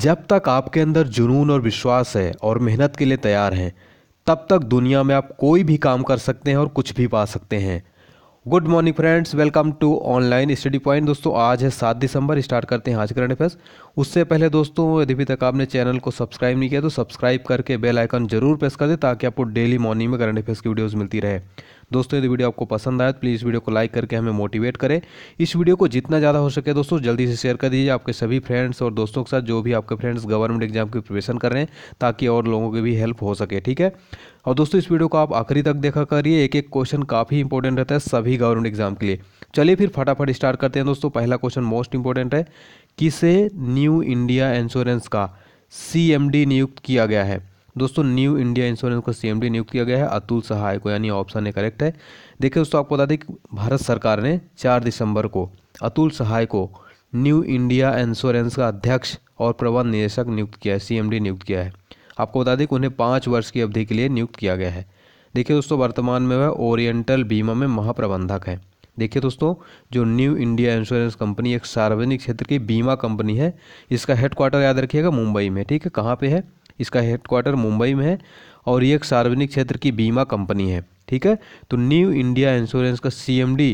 जब तक आपके अंदर जुनून और विश्वास है और मेहनत के लिए तैयार हैं तब तक दुनिया में आप कोई भी काम कर सकते हैं और कुछ भी पा सकते हैं good morning friends welcome to online study point दोस्तों आज है सात दिसंबर स्टार्ट करते हैं आज करंट अफेयर्स उससे पहले दोस्तों यदि अभी तक आपने चैनल को सब्सक्राइब नहीं किया तो सब्सक्राइब करके बेल आइकन जरूर प्रेस कर दें ताकि आपको डेली मॉर्निंग में करंट अफेयर्स की वीडियोज़ मिलती रहे दोस्तों यदि वीडियो आपको पसंद आए तो प्लीज़ वीडियो को लाइक करके हमें मोटिवेट करें इस वीडियो को जितना ज़्यादा हो सके दोस्तों जल्दी से शेयर कर दीजिए आपके सभी फ्रेंड्स और दोस्तों के साथ जो भी आपके फ्रेंड्स गवर्नमेंट एग्जाम की प्रिपरेशन कर रहे हैं ताकि और लोगों की भी हेल्प हो सके ठीक है और दोस्तों इस वीडियो को आप आखिरी तक देखा करिए एक एक क्वेश्चन काफ़ी इंपॉर्टेंट रहता है सभी गवर्नमेंट एग्जाम के लिए चलिए फिर फटाफट स्टार्ट करते हैं दोस्तों पहला क्वेश्चन मोस्ट इंपॉर्टेंट है किसे न्यू इंडिया इंश्योरेंस का सी नियुक्त किया गया है दोस्तों न्यू इंडिया इंश्योरेंस को सीएमडी नियुक्त किया गया है अतुल सहाय को यानी ऑप्शन ए करेक्ट है देखिए दोस्तों आपको बता दें कि भारत सरकार ने चार दिसंबर को अतुल सहाय को न्यू इंडिया इंश्योरेंस का अध्यक्ष और प्रबंध निदेशक नियुक्त किया है सीएमडी नियुक्त किया है आपको बता दें कि उन्हें पाँच वर्ष की अवधि के लिए नियुक्त किया गया है देखिए दोस्तों वर्तमान में वह ओरिएंटल बीमा में महाप्रबंधक है देखिए दोस्तों जो न्यू इंडिया इंश्योरेंस कंपनी एक सार्वजनिक क्षेत्र की बीमा कंपनी है इसका हेडक्वार्टर याद रखिएगा मुंबई में ठीक है कहाँ पे है इसका हेडक्वार्टर मुंबई में है और ये एक सार्वजनिक क्षेत्र की बीमा कंपनी है ठीक है तो न्यू इंडिया इंश्योरेंस का सी एम डी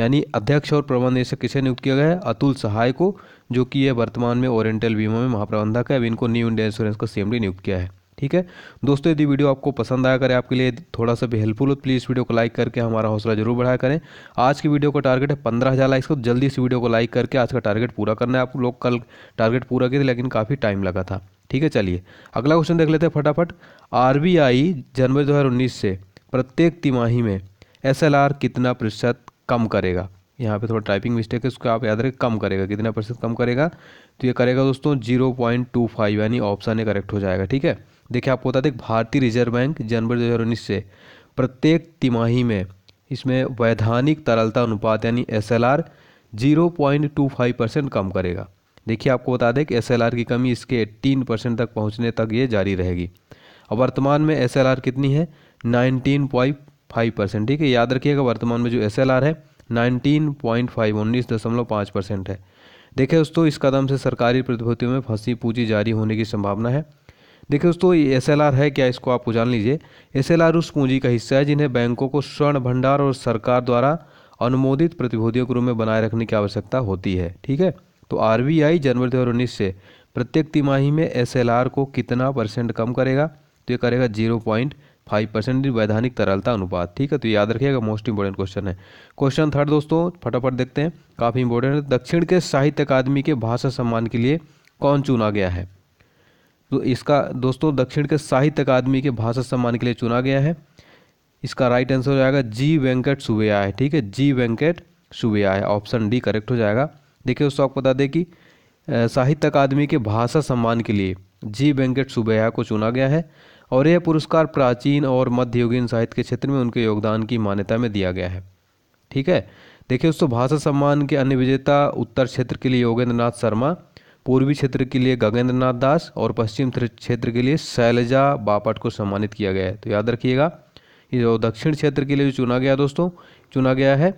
यानी अध्यक्ष और प्रबंध निदेशक किसे नियुक्त किया गया है अतुल सहाय को जो कि यह वर्तमान में ओरिएंटल बीमा में महाप्रबंधक है अब इनको न्यू इंडिया इंश्योरेंस का सी नियुक्त किया है ठीक है दोस्तों यदि वीडियो आपको पसंद आया करें आपके लिए थोड़ा सा भी हेल्पफुल हो प्लीज़ वीडियो को लाइक करके हमारा हौसला जरूर बढ़ाया करें आज की वीडियो का टारगेट है पंद्रह हज़ार लाइक्स को जल्दी इस वीडियो को लाइक करके आज का टारगेट पूरा करना है आप लोग कल टारगेट पूरा किए थे लेकिन काफ़ी टाइम लगा था ठीक है चलिए अगला क्वेश्चन देख लेते हैं फटाफट आर जनवरी दो से प्रत्येक तिमाही में एस कितना प्रतिशत कम करेगा यहाँ पे थोड़ा टाइपिंग मिस्टेक है उसको आप याद रखें कम करेगा कितना परसेंट कम करेगा तो ये करेगा दोस्तों जीरो पॉइंट टू फाइव यानी ऑप्शन ए करेक्ट हो जाएगा ठीक है देखिए आपको बता दें भारतीय रिजर्व बैंक जनवरी दो हज़ार उन्नीस से प्रत्येक तिमाही में इसमें वैधानिक तरलता अनुपात यानी S L R zero point two five percent कम करेगा देखिए आपको बता दें कि एस की कमी इसके एट्टीन परसेंट तक पहुँचने तक ये जारी रहेगी और वर्तमान में एस कितनी है नाइनटीन पॉइंट फाइव परसेंट ठीक है याद रखिएगा वर्तमान में जो एस है नाइनटीन पॉइंट फाइव उन्नीस दशमलव पाँच परसेंट है देखिए दोस्तों इस कदम से सरकारी प्रतिभूतियों में फंसी पूंजी जारी होने की संभावना है देखिए दोस्तों ये एस है क्या इसको आप जान लीजिए एस उस पूंजी का हिस्सा है जिन्हें बैंकों को स्वर्ण भंडार और सरकार द्वारा अनुमोदित प्रतिभूतियों के रूप में बनाए रखने की आवश्यकता होती है ठीक है तो आर जनवरी दो से प्रत्येक तिमाही में एस को कितना परसेंट कम करेगा तो ये करेगा जीरो पॉइंट फाइव परसेंट वैधानिक तरलता अनुपात ठीक है तो याद रखिएगा मोस्ट इंपॉर्टेंट क्वेश्चन है क्वेश्चन थर्ड दोस्तों फटाफट देखते हैं काफ़ी इंपॉर्टेंट है दक्षिण के साहित्य अकादमी के भाषा सम्मान के लिए कौन चुना गया है तो इसका दोस्तों दक्षिण के साहित्य अकादमी के भाषा सम्मान के लिए चुना गया है इसका राइट आंसर हो जाएगा जी वेंकट सुबैया है ठीक है जी वेंकट सुबैया है ऑप्शन डी करेक्ट हो जाएगा देखिए उसको आपको बता दें कि साहित्य अकादमी के भाषा सम्मान के लिए जी वेंकट सुबैया को चुना गया है और यह पुरस्कार प्राचीन और मध्ययुगीन साहित्य के क्षेत्र में उनके योगदान की मान्यता में दिया गया है ठीक है देखिए दोस्तों भाषा सम्मान के अन्य विजेता उत्तर क्षेत्र के लिए योगेंद्र नाथ शर्मा पूर्वी क्षेत्र के लिए गगेंद्र नाथ दास और पश्चिम क्षेत्र के लिए शैलजा बापट को सम्मानित किया गया है तो याद रखिएगा ये जो दक्षिण क्षेत्र के लिए भी चुना गया दोस्तों चुना गया है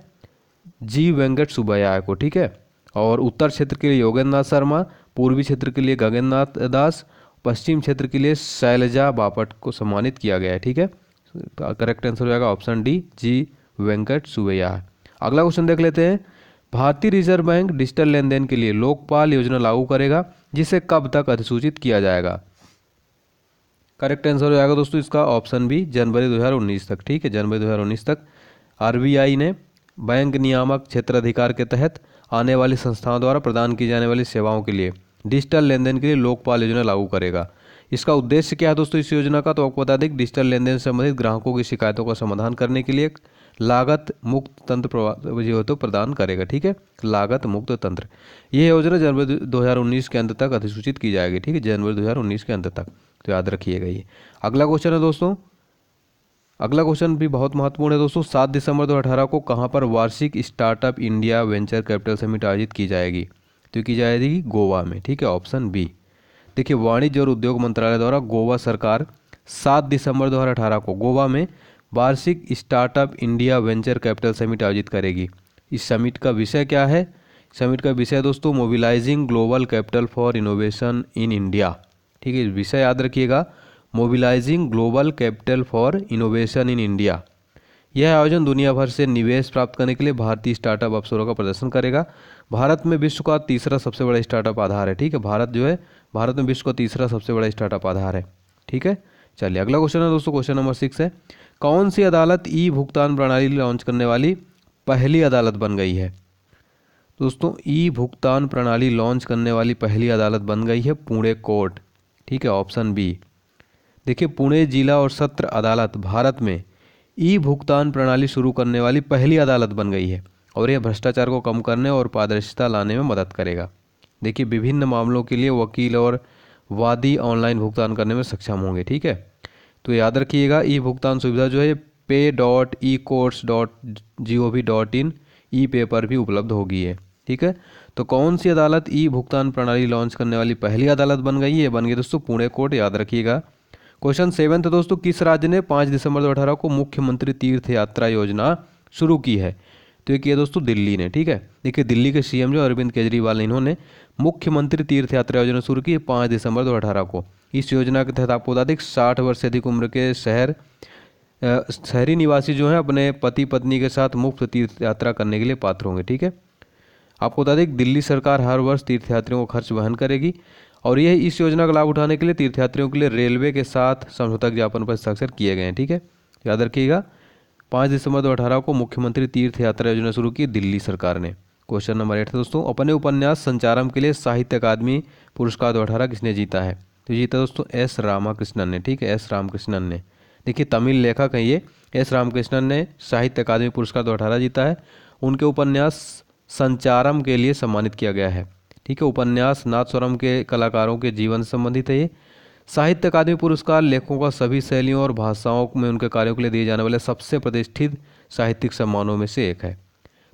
जी वेंकट सुबैया को ठीक है और उत्तर क्षेत्र के लिए योगेंद्र शर्मा पूर्वी क्षेत्र के लिए गगन नाथ दास पश्चिम क्षेत्र के लिए शैलजा बापट को सम्मानित किया गया है ठीक है करेक्ट तो आंसर हो जाएगा option D G Venkat Suvaiya अगला क्वेश्चन देख लेते हैं भारतीय रिजर्व बैंक डिजिटल लेन देन के लिए लोकपाल योजना लागू करेगा जिसे कब तक अधिसूचित किया जाएगा करेक्ट आंसर हो जाएगा दोस्तों इसका ऑप्शन भी जनवरी 2019 तक ठीक है जनवरी 2019 तक आरबीआई ने बैंक नियामक क्षेत्राधिकार के तहत आने वाली संस्थाओं द्वारा प्रदान की जाने वाली सेवाओं के लिए डिजिटल लेन देन के लिए लोकपाल योजना लागू करेगा इसका उद्देश्य क्या है दोस्तों इस योजना का तो आपको बता दें डिजिटल लेन देन संबंधित ग्राहकों की शिकायतों का समाधान करने के लिए लागत मुक्त तंत्र जो तो प्रदान करेगा ठीक है लागत मुक्त तंत्र यह योजना जनवरी 2019 के अंत तक अधिसूचित की जाएगी ठीक है जनवरी 2019 के अंत तक तो याद रखिएगा ये अगला क्वेश्चन है दोस्तों अगला क्वेश्चन भी बहुत महत्वपूर्ण है दोस्तों सात दिसंबर दो को कहाँ पर वार्षिक startup India venture capital summit आयोजित की जाएगी तो की जाएगी गोवा में ठीक है ऑप्शन बी देखिए वाणिज्य और उद्योग मंत्रालय द्वारा गोवा सरकार सात दिसंबर दो को गोवा में वार्षिक startup India venture capital summit आयोजित करेगी इस समिट का विषय क्या है समिट का विषय दोस्तों mobilising global capital for innovation in India ठीक है विषय याद रखिएगा mobilising global capital for innovation in India यह आयोजन दुनिया भर से निवेश प्राप्त करने के लिए भारतीय स्टार्टअप अवसरों का प्रदर्शन करेगा भारत में विश्व का तीसरा सबसे बड़ा स्टार्टअप आधार है ठीक है भारत जो है भारत में विश्व का तीसरा सबसे बड़ा स्टार्टअप आधार है ठीक है चलिए अगला क्वेश्चन है दोस्तों क्वेश्चन नंबर सिक्स है कौन सी अदालत ई भुगतान प्रणाली लॉन्च करने वाली पहली अदालत बन गई है दोस्तों ई भुगतान प्रणाली लॉन्च करने वाली पहली अदालत बन गई है पुणे कोर्ट ठीक है ऑप्शन बी देखिए पुणे जिला और सत्र अदालत भारत में ई भुगतान प्रणाली शुरू करने वाली पहली अदालत बन गई है और यह भ्रष्टाचार को कम करने और पारदर्शिता लाने में मदद करेगा देखिए विभिन्न मामलों के लिए वकील और वादी ऑनलाइन भुगतान करने में सक्षम होंगे ठीक है तो याद रखिएगा ई भुगतान सुविधा जो है pay dot e course dot G O V dot in e pay पर भी उपलब्ध होगी है ठीक है तो कौन सी अदालत ई भुगतान प्रणाली लॉन्च करने वाली पहली अदालत बन गई है बन गई दोस्तों पुणे कोर्ट याद रखिएगा क्वेश्चन सेवन तो दोस्तों किस राज्य ने पाँच दिसंबर दो अठारह को मुख्यमंत्री तीर्थ यात्रा योजना शुरू की है तो ये किया दोस्तों दिल्ली ने ठीक है देखिए दिल्ली के सीएम जो अरविंद केजरीवाल ने इन्होंने मुख्यमंत्री तीर्थ यात्रा योजना शुरू की है पाँच दिसंबर दो अठारह को इस योजना के तहत आपको बता दें साठ वर्ष से अधिक उम्र के शहर शहरी निवासी जो हैं अपने पति पत्नी के साथ मुफ्त तीर्थ यात्रा करने के लिए पात्र होंगे ठीक है आपको बता दें दिल्ली सरकार हर वर्ष तीर्थयात्रियों को खर्च वहन करेगी और ये इस योजना का लाभ उठाने के लिए तीर्थयात्रियों के लिए रेलवे के साथ समझौता ज्ञापन पर हस्ताक्षर किए गए हैं ठीक है याद रखिएगा पाँच दिसंबर दो अठारह को मुख्यमंत्री तीर्थ यात्रा योजना शुरू की दिल्ली सरकार ने क्वेश्चन नंबर एट था दोस्तों अपने उपन्यास संचारम के लिए साहित्य अकादमी पुरस्कार दो अठारह किसने जीता है तो जीता दोस्तों एस रामाकृष्णन ने ठीक है एस रामकृष्णन ने देखिए तमिल लेखक हैं ये एस रामकृष्णन ने साहित्य अकादमी पुरस्कार दो अठारह जीता है उनके उपन्यास संचारम के लिए सम्मानित किया गया है ठीक है उपन्यास स्वरम के कलाकारों के जीवन से संबंधित है ये साहित्य अकादमी पुरस्कार लेखकों का सभी शैलियों और भाषाओं में उनके कार्यों के लिए दिए जाने वाले सबसे प्रतिष्ठित साहित्यिक सम्मानों में से एक है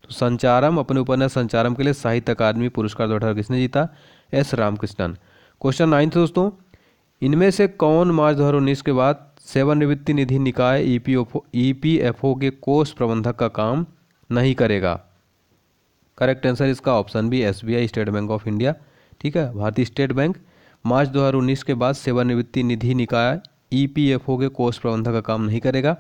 तो संचारम अपने उपन्यास संचारम के लिए साहित्य अकादमी पुरस्कार दो हज़ार किसने जीता एस रामकृष्णन क्वेश्चन नाइन्थ दोस्तों इनमें से कौन मार्च दो हज़ार उन्नीस के बाद सेवानिवृत्ति निधि निकाय ई पी एफ ओ के कोष प्रबंधक का काम नहीं करेगा करेक्ट आंसर इसका option B is State Bank of India ठीक है भारतीय स्टेट बैंक मार्च 2019 के बाद सेवानिवृत्ति निधि निकाय ओ e के कोष प्रबंधक का काम नहीं करेगा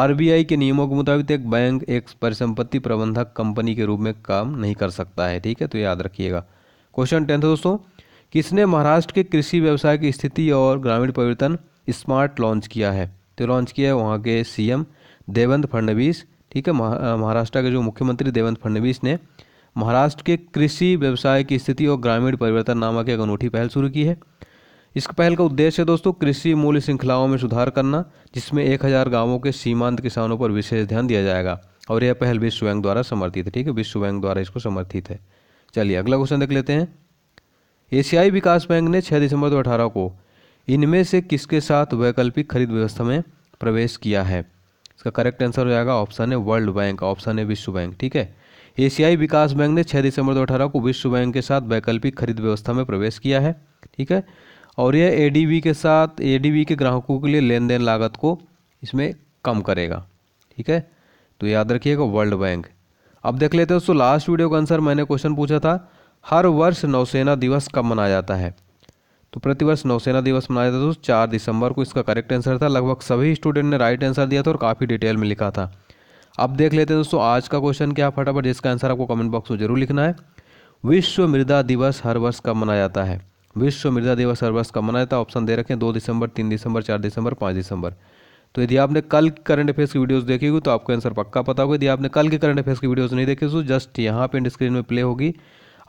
आर के नियमों के मुताबिक एक बैंक एक परिसंपत्ति प्रबंधक कंपनी के रूप में काम नहीं कर सकता है ठीक है तो याद रखिएगा क्वेश्चन टेंथ दोस्तों किसने महाराष्ट्र के कृषि व्यवसाय की स्थिति और ग्रामीण परिवर्तन स्मार्ट लॉन्च किया है तो लॉन्च किया है वहाँ के सीएम देवेंद्र फडणवीस ठीक है महाराष्ट्र के जो मुख्यमंत्री देवेंद्र फडणवीस ने महाराष्ट्र के कृषि व्यवसाय की स्थिति और ग्रामीण परिवर्तन नामक एक अनूठी पहल शुरू की है इस पहल का उद्देश्य है दोस्तों कृषि मूल्य श्रृंखलाओं में सुधार करना जिसमें एक हज़ार गाँवों के सीमांत किसानों पर विशेष ध्यान दिया जाएगा और यह पहल विश्व बैंक द्वारा समर्थित है ठीक है विश्व बैंक द्वारा इसको समर्थित है चलिए अगला क्वेश्चन देख लेते हैं एशियाई विकास बैंक ने 6 दिसंबर दो को इनमें से किसके साथ वैकल्पिक खरीद व्यवस्था में प्रवेश किया है इसका करेक्ट आंसर हो जाएगा ऑप्शन है वर्ल्ड बैंक ऑप्शन है विश्व बैंक ठीक है एशियाई विकास बैंक ने 6 दिसंबर दो को विश्व बैंक के साथ वैकल्पिक खरीद व्यवस्था में प्रवेश किया है ठीक है और यह एडीबी के साथ ए के ग्राहकों के लिए लेन देन लागत को इसमें कम करेगा ठीक है तो याद रखिएगा वर्ल्ड बैंक अब देख लेते हैं दोस्तों लास्ट वीडियो का आंसर मैंने क्वेश्चन पूछा था हर वर्ष नौसेना दिवस कब मनाया जाता है तो प्रतिवर्ष नौसेना दिवस मनाया जाता है तो चार दिसंबर को इसका करेक्ट आंसर था लगभग सभी स्टूडेंट ने राइट आंसर दिया था और काफ़ी डिटेल में लिखा था अब देख लेते हैं दोस्तों आज का क्वेश्चन क्या फटाफट जिसका आंसर आपको कमेंट बॉक्स में जरूर लिखना है विश्व मृदा दिवस हर वर्ष कब मनाया जाता है विश्व मृदा दिवस हर वर्ष कब मनाया जाता है ऑप्शन दे रखें दो दिसंबर तीन दिसंबर चार दिसंबर पाँच दिसंबर तो यदि आपने कल करंट अफेयर्स की वीडियोज़ देखी हुई तो आपको आंसर पक्का पता होगा यदि आपने कल के करंट अफेयर्स की वीडियोज़ नहीं देखी तो जस्ट यहाँ पे स्क्रीन में प्ले होगी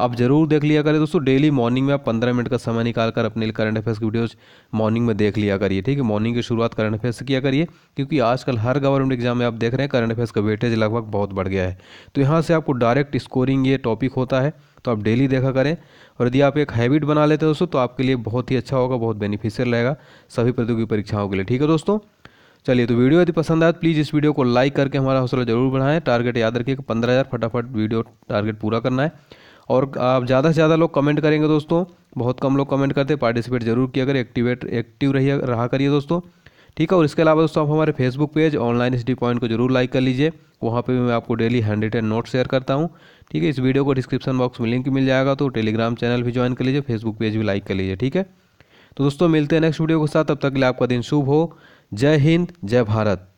आप जरूर देख लिया करें दोस्तों डेली मॉर्निंग में आप पंद्रह मिनट का समय निकाल कर अपने करंट अफेयर्स की वीडियोज़ मॉर्निंग में देख लिया करिए ठीक है मॉर्निंग की शुरुआत करंट अफेयर्स से किया करिए क्योंकि आजकल हर गवर्नमेंट एग्जाम में आप देख रहे हैं करंट अफेयर्स का वेटेज लगभग बहुत बढ़ गया है तो यहाँ से आपको डायरेक्ट स्कोरिंग ये टॉपिक होता है तो आप डेली देखा करें और यदि आप एक हैबिट बना लेते हैं दोस्तों तो आपके लिए बहुत ही अच्छा होगा बहुत बेनिफिशियल रहेगा सभी प्रतियोगी परीक्षाओं के लिए ठीक है दोस्तों चलिए तो वीडियो यदि पसंद आए तो प्लीज़ इस वीडियो को लाइक करके हमारा हौसला जरूर बढ़ाएं टारगेट याद रखिए कि पंद्रह हज़ार फटाफट वीडियो टारगेट पूरा करना है और आप ज़्यादा से ज़्यादा लोग कमेंट करेंगे दोस्तों बहुत कम लोग कमेंट करते पार्टिसिपेट जरूर किया करें एक्टिवेट एक्टिव रहिए रहा करिए दोस्तों ठीक है और इसके अलावा दोस्तों आप हमारे Facebook page online study point को जरूर लाइक कर लीजिए वहाँ पे भी मैं आपको daily hand and note share करता हूँ ठीक है इस वीडियो को डिस्क्रिप्शन बॉक्स में लिंक मिल जाएगा तो टेलीग्राम चैनल भी ज्वाइन कर लीजिए फेसबुक पेज भी लाइक कर लीजिए ठीक है तो दोस्तों मिलते हैं नेक्स्ट वीडियो के साथ तब तक के लिए आपका दिन शुभ हो जय हिंद जय भारत